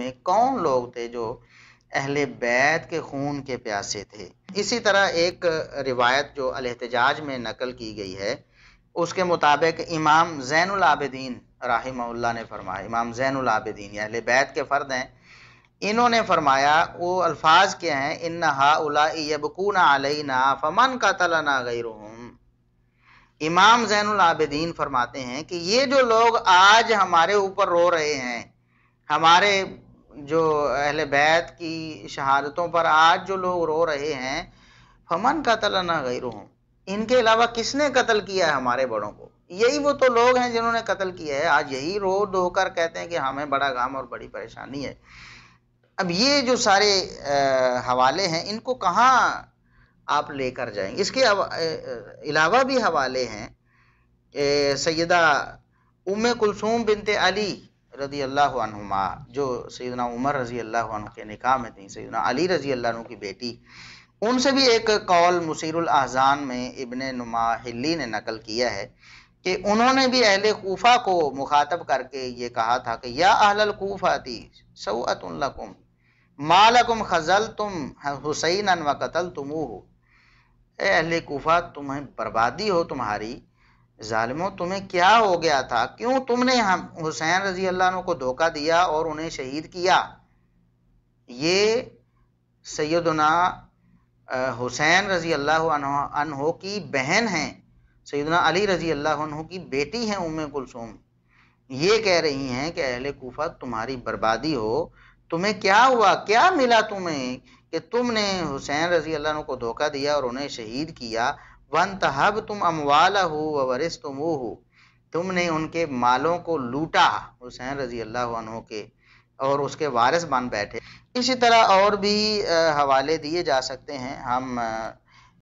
में कौन लोग थे जो अहले बैत के खून के प्यासे थे इसी तरह एक रिवायत जो अलहतजाज में नकल की गई है उसके मुताबिक इमाम जैनआबदीन राहिमल्ला ने फरमाया इमाम जैनआबदीन अहल बैत के फ़र्द हैं इन्होंने फरमाया वो अल्फाज क्या हैं इन नहा उलाबकून आलना फमन का गई गैरहम इमाम जैनआबदीन फरमाते हैं कि ये जो लोग आज हमारे ऊपर रो रहे हैं हमारे जो अहल बैत की शहादतों पर आज जो लोग रो रहे हैं फमन कतल ना गई इनके अलावा किसने कत्ल किया है हमारे बड़ों को यही वो तो लोग हैं जिन्होंने कत्ल किया है आज यही रो धोकर कहते हैं कि हमें बड़ा गम और बड़ी परेशानी है अब ये जो सारे हवाले हैं इनको कहाँ आप लेकर जाएंगे इसके अलावा भी हवाले हैं सैदा उम कुलसूम बिनते अली रज़ी अल्लाह अनहुमा जो सैदना उमर रजी अल्लाह के निकाह में थी सैदना अली रजी अल्लाह की बेटी उनसे भी एक कौल मुसीरुल में इबन नुमा हिली ने नकल किया है कि उन्होंने भी अहल कोफ़ा को मुखातब करके ये कहा था कि या अहल थी सऊतुल्लकुम मालकुम खजल तुम हुसैन व कतल तुम अहल कोफ़ा तुम्हें बर्बादी हो तुम्हारी ालमो तुम्हें क्या हो गया था क्यों तुमने हम हुसैन रजी अल्लाह को धोखा दिया और उन्हें शहीद किया ये सैदना हुसैन रजी अल्लाह अनहो की बहन हैं सैदना अली रजी अल्लाह की बेटी हैं उम कुलसूम ये कह रही हैं कि अहल कोफा तुम्हारी बर्बादी हो तुम्हें क्या हुआ क्या मिला तुम्हें कि तुमने हुसैन रजी अल्लाह को धोखा दिया और उन्हें शहीद किया वन तहब तुम अमवाल हो वरिस तुम तुमने उनके मालों को लूटा हुसैन रजी अल्लाह के और उसके वारिस बन बैठे इसी तरह और भी हवाले दिए जा सकते हैं हम